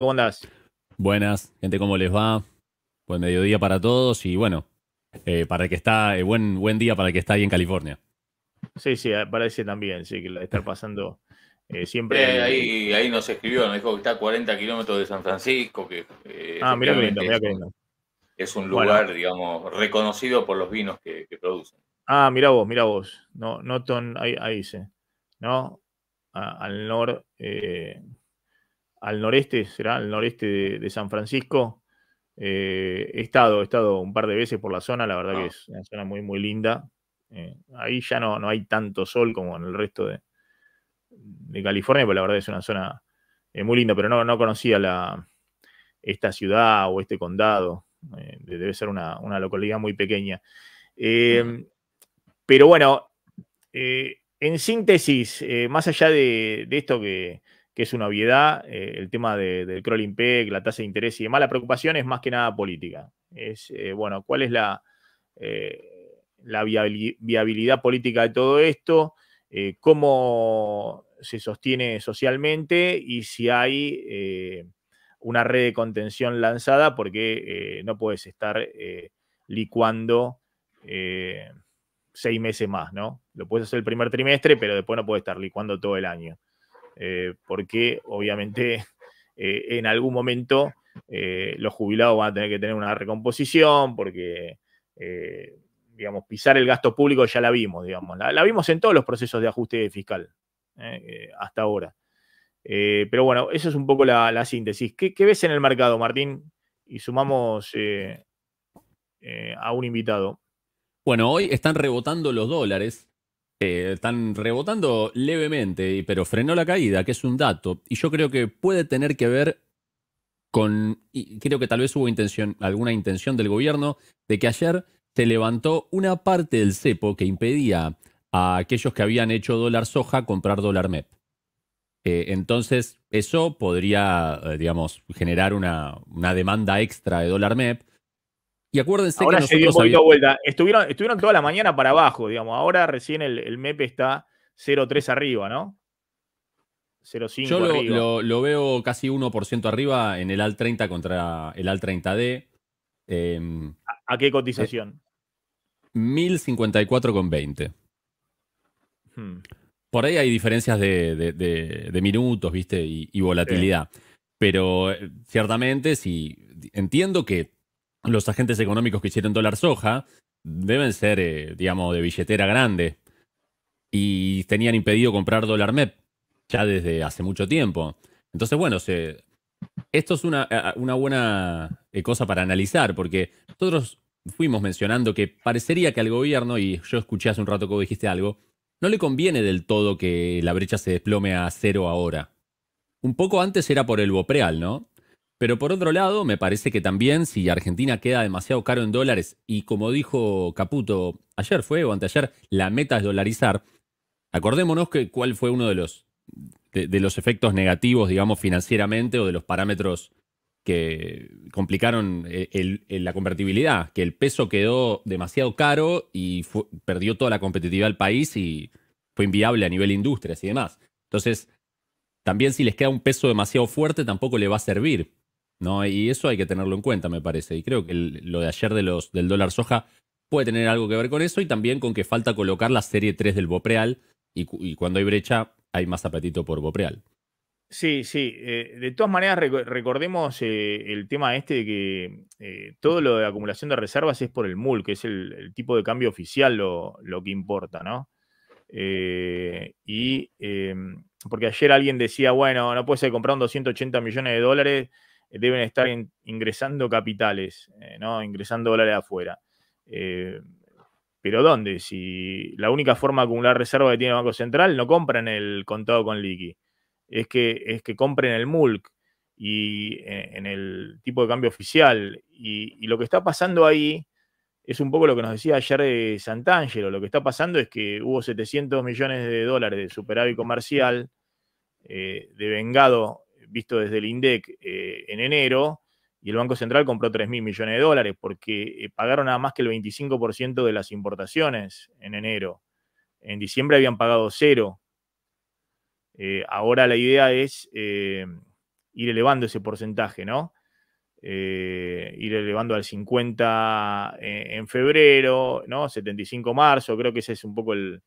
¿Cómo andás? Buenas, gente, ¿cómo les va? Buen mediodía para todos y bueno, eh, para el que está, eh, buen, buen día para el que está ahí en California. Sí, sí, parece también, sí, que la estar pasando eh, siempre. ahí, ahí nos escribió, nos dijo que está a 40 kilómetros de San Francisco, que, ah, mira lindo, lindo. Es un lugar, digamos, reconocido por los vinos que, producen. Ah, mira vos, mira vos. No, no, ahí, ahí dice, ¿no? al norte al noreste, será al noreste de, San Francisco. Eh, he, estado, estado un par de veces por la zona, la verdad que ah. es una zona muy, muy linda. Eh, ahí ya no, no hay tanto sol como en el resto de, California, pero la verdad es una zona eh, muy linda, pero no, no conocía esta ciudad o este condado. debe ser una, localidad muy pequeña. pero bueno, en síntesis, más allá de esto que, que es una obviedad. Eh, el tema del crawling peg, la tasa de interés y demás, la preocupación es más que nada política. Es, eh, bueno, ¿cuál es la, eh, la viabilidad política de todo esto? ¿Cómo se sostiene socialmente? Y si hay una red de contención lanzada, porque no puedes estar licuando seis meses más, ¿no? Lo puedes hacer el primer trimestre, pero después no puedes estar licuando todo el año. Eh, porque obviamente eh, en algún momento eh, los jubilados van a tener que tener una recomposición, porque, digamos, pisar el gasto público ya la vimos, digamos, la, vimos en todos los procesos de ajuste fiscal hasta ahora. pero bueno, eso es un poco la, síntesis. ¿Qué, ¿Qué, ves en el mercado, Martín? Y sumamos a un invitado. Bueno, hoy están rebotando los dólares. Eh, están rebotando levemente, pero frenó la caída, que es un dato. Y yo creo que puede tener que ver con. Y creo que tal vez hubo intención, alguna intención del gobierno de que ayer se levantó una parte del cepo que impedía a aquellos que habían hecho dólar soja comprar dólar MEP. Eh, entonces, eso podría, eh, digamos, generar una, una demanda extra de dólar MEP ahora se dio vuelta. Estuvieron, estuvieron toda la mañana para abajo, digamos. Ahora recién el, MEP está 0,3 arriba, ¿no? 0,5 Yo lo, arriba. Lo, lo, veo casi 1% arriba en el AL30 contra el AL30D. Em, ¿A, qué cotización? 1054 1054,20. 20. Por ahí hay diferencias de, de, minutos, ¿viste? Y, volatilidad. Pero eh, ciertamente, si entiendo que los agentes económicos que hicieron dólar soja deben ser, eh, digamos, de billetera grande. Y tenían impedido comprar dólar MEP ya desde hace mucho tiempo. Entonces, bueno, esto es una, eh, buena eh, cosa para analizar, porque nosotros fuimos mencionando que parecería que al gobierno, y yo escuché hace un rato que dijiste algo, no le conviene del todo que la brecha se desplome a cero ahora. Un poco antes era por el Bopreal, ¿no? Pero por otro lado, me parece que también si Argentina queda demasiado caro en dólares y como dijo Caputo ayer fue o anteayer, la meta es dolarizar, acordémonos que cuál fue uno de los, de, los efectos negativos, digamos, financieramente o de los parámetros que complicaron eh, la convertibilidad, que el peso quedó demasiado caro y perdió toda la competitividad del país y fue inviable a nivel industrias y demás. Entonces, también si les queda un peso demasiado fuerte, tampoco le va a servir ¿no? Y eso hay que tenerlo en cuenta, me parece. Y creo que lo de ayer de los, del dólar soja puede tener algo que ver con eso y también con que falta colocar la serie 3 del Bopreal y, cuando hay brecha hay más apetito por Bopreal. Sí, sí. Eh, de todas maneras, recordemos eh, el tema este de que eh, todo lo de acumulación de reservas es por el MUL, que es el, tipo de cambio oficial lo, que importa, ¿no? y em, porque ayer alguien decía, bueno, no puede ser comprar 280 millones de dólares eh, deben estar ingresando capitales, eh, ¿no? ingresando dólares afuera. Eh, pero ¿dónde? Si la única forma de acumular reserva que tiene el Banco Central no compran el contado con liqui, es que, es que compren el MULC y en el tipo de cambio oficial. Y, lo que está pasando ahí es un poco lo que nos decía ayer de Santangelo. Lo que está pasando es que hubo 700 millones de dólares de superávit comercial de vengado visto desde el INDEC eh, en enero, y el Banco Central compró 3 mil millones de dólares porque eh, pagaron nada más que el 25% de las importaciones en enero. En diciembre habían pagado cero. Eh, ahora la idea es ir elevando ese porcentaje, ¿no? ir elevando al 50 en, febrero, ¿no? 75 marzo, creo que ese es un poco el,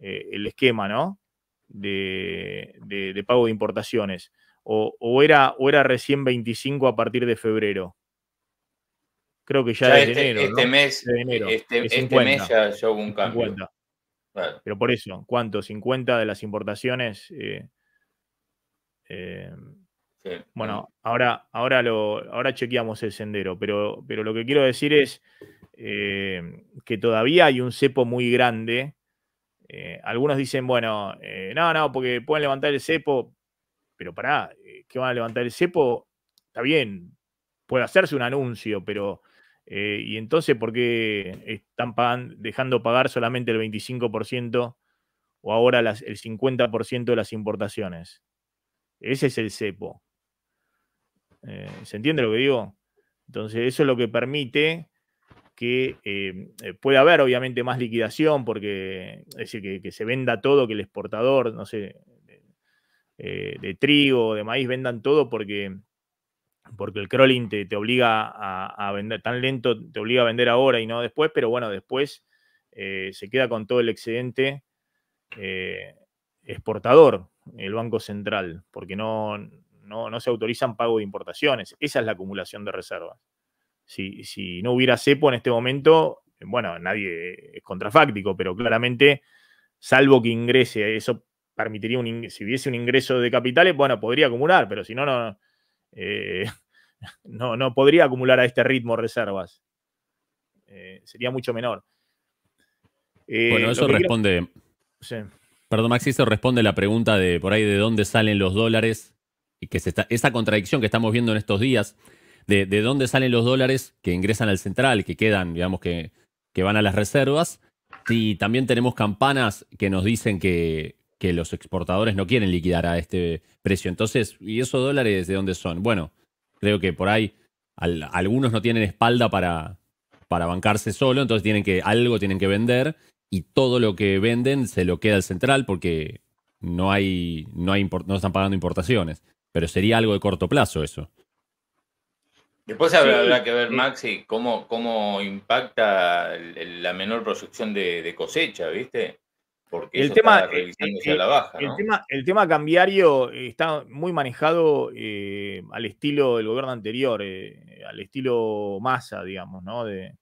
esquema, ¿no? de pago de importaciones o, era, o era recién 25 a partir de febrero. Creo que ya, este, enero. Este mes, de enero, este, este mes ya, llegó un cambio. Pero por eso, ¿cuánto? 50 de las importaciones. Eh, eh, bueno, ahora, ahora, lo, ahora chequeamos el sendero, pero, pero lo que quiero decir es eh, que todavía hay un cepo muy grande. algunos dicen, bueno, no, no, porque pueden levantar el cepo pero pará, eh, ¿qué van a levantar el cepo? Está bien, puede hacerse un anuncio, pero... Eh, y entonces, ¿por qué están dejando pagar solamente el 25% o ahora el 50% de las importaciones? Ese es el cepo. Eh, ¿Se entiende lo que digo? Entonces, eso es lo que permite que pueda haber, obviamente, más liquidación, porque es decir, que, se venda todo, que el exportador, no sé, eh, de trigo, de maíz, vendan todo porque, porque el crawling te, obliga a, vender tan lento, te obliga a vender ahora y no después, pero bueno, después eh, se queda con todo el excedente eh, exportador, el Banco Central, porque no, no, se autorizan pago de importaciones. Esa es la acumulación de reservas. Si, si no hubiera cepo en este momento, bueno, nadie es contrafáctico, pero claramente, salvo que ingrese eso permitiría, un, si hubiese un ingreso de capitales, bueno, podría acumular, pero si no, no, eh, no, podría acumular a este ritmo reservas. Eh, sería mucho menor. Eh, bueno, eso responde. Perdón, Maxi, eso responde la pregunta de por ahí de dónde salen los dólares, y que se está, esa contradicción que estamos viendo en estos días, de, de, dónde salen los dólares que ingresan al central, que quedan, digamos, que, que van a las reservas. Y también tenemos campanas que nos dicen que, que los exportadores no quieren liquidar a este precio. Entonces, ¿y esos dólares de dónde son? Bueno, creo que por ahí algunos no tienen espalda para, para bancarse solo, entonces tienen que, algo tienen que vender y todo lo que venden se lo queda al central porque no, hay, no, hay, no están pagando importaciones. Pero sería algo de corto plazo eso. Después habrá, que ver, Maxi, cómo, cómo impacta la menor producción de, cosecha, ¿viste? Porque el tema, el, eh, eh, la baja, el, tema, cambiario está muy manejado eh, al estilo del gobierno anterior, al estilo masa, digamos, ¿no? De,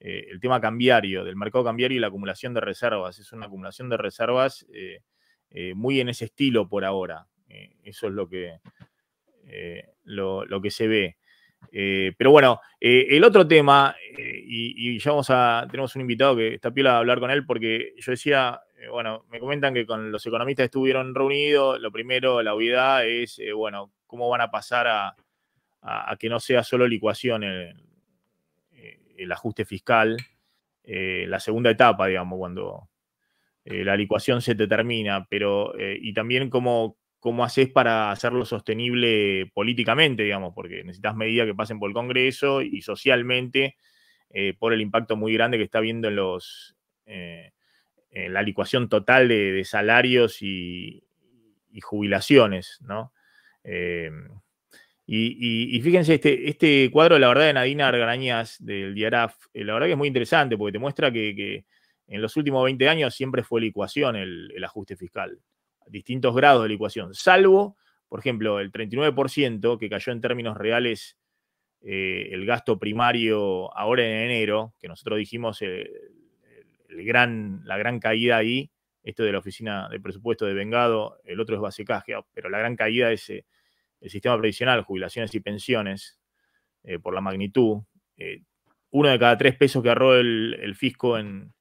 el tema cambiario, del mercado cambiario y la acumulación de reservas. Es una acumulación de reservas muy en ese estilo por ahora. eso es lo que, lo, que se ve. pero bueno, el otro tema, y, ya vamos a, tenemos un invitado que está piola a hablar con él, porque yo decía, eh, bueno, me comentan que con los economistas estuvieron reunidos, lo primero, la obviedad es, eh, bueno, cómo van a pasar a, que no sea solo licuación el, eh, ajuste fiscal, la segunda etapa, digamos, cuando la licuación se te termina, pero, y también cómo, haces para hacerlo sostenible políticamente, digamos, porque necesitas medidas que pasen por el Congreso y socialmente por el impacto muy grande que está viendo en los la licuación total de, salarios y, jubilaciones, ¿no? Eh, y, fíjense, este, este cuadro, la verdad, de Nadina Argarañas del Diaraf, eh, la verdad que es muy interesante porque te muestra que, en los últimos 20 años siempre fue licuación el, ajuste fiscal, distintos grados de licuación, salvo, por ejemplo, el 39% que cayó en términos reales eh, el gasto primario ahora en enero, que nosotros dijimos eh, gran, la gran caída ahí, esto de la oficina de presupuesto de Vengado, el otro es Basecaje, pero la gran caída es eh, el sistema previsional, jubilaciones y pensiones, eh, por la magnitud. Eh, uno de cada tres pesos que ahorró el, fisco en,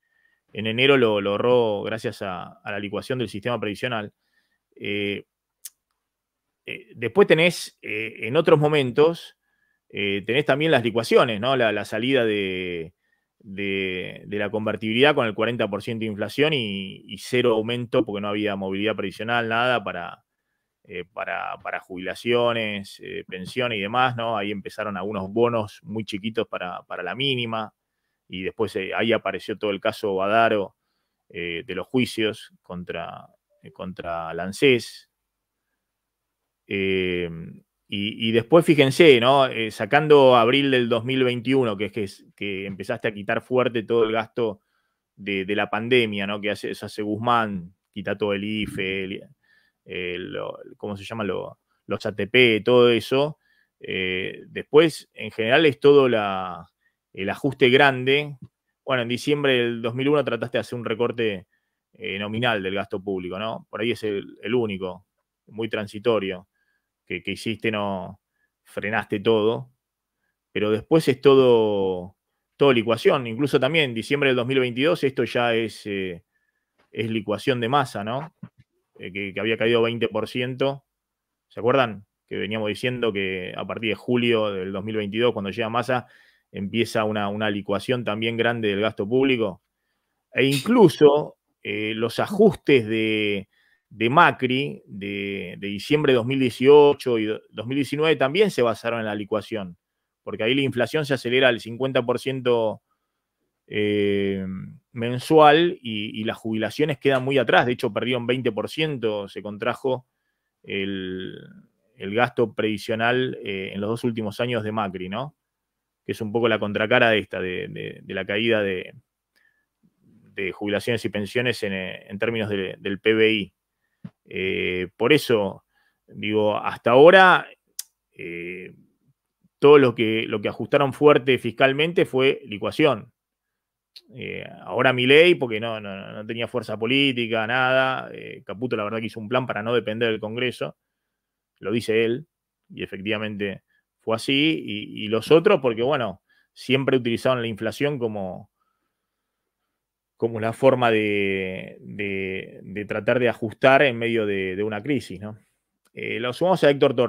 enero lo, lo, ahorró gracias a, la licuación del sistema previsional. después tenés, en otros momentos, tenés también las licuaciones, ¿no? la salida de, de, la convertibilidad con el 40% de inflación y, cero aumento porque no había movilidad previsional, nada para, eh, para, jubilaciones, eh, pensiones y demás, ¿no? Ahí empezaron algunos bonos muy chiquitos para, la mínima y después eh, ahí apareció todo el caso Badaro de los juicios contra, contra y, después, fíjense, ¿no? Eh, sacando abril del 2021, que es que, que, empezaste a quitar fuerte todo el gasto de, la pandemia, ¿no? Que hace, hace Guzmán, quita todo el IFE, eh, ¿cómo se llama? los ATP, todo eso. Eh, después, en general, es todo el ajuste grande. Bueno, en diciembre del 2001 trataste de hacer un recorte nominal del gasto público, ¿no? Por ahí es el único, muy transitorio que, hiciste, no frenaste todo, pero después es todo, todo licuación, incluso también en diciembre del 2022 esto ya es, eh, es licuación de masa, ¿no? Eh, que, había caído 20%, ¿se acuerdan? Que veníamos diciendo que a partir de julio del 2022, cuando llega masa, empieza una, licuación también grande del gasto público. E incluso eh, los ajustes de, de Macri de, diciembre de 2018 y 2019 también se basaron en la licuación, porque ahí la inflación se acelera al 50% eh, mensual y, las jubilaciones quedan muy atrás, de hecho perdieron 20%, se contrajo el, gasto previsional eh, en los dos últimos años de Macri, ¿no? Que es un poco la contracara de esta, de, la caída de, jubilaciones y pensiones en términos del PBI. Eh, por eso, digo, hasta ahora, eh, todo lo que, lo que ajustaron fuerte fiscalmente fue licuación. Eh, ahora mi ley, porque no, tenía fuerza política, nada. Caputo, la verdad, que hizo un plan para no depender del Congreso. Lo dice él, y efectivamente fue así. Y, y los otros, porque, bueno, siempre utilizaron la inflación como, como la forma de, tratar de ajustar en medio de, una crisis. Eh, lo sumamos a Héctor Torres.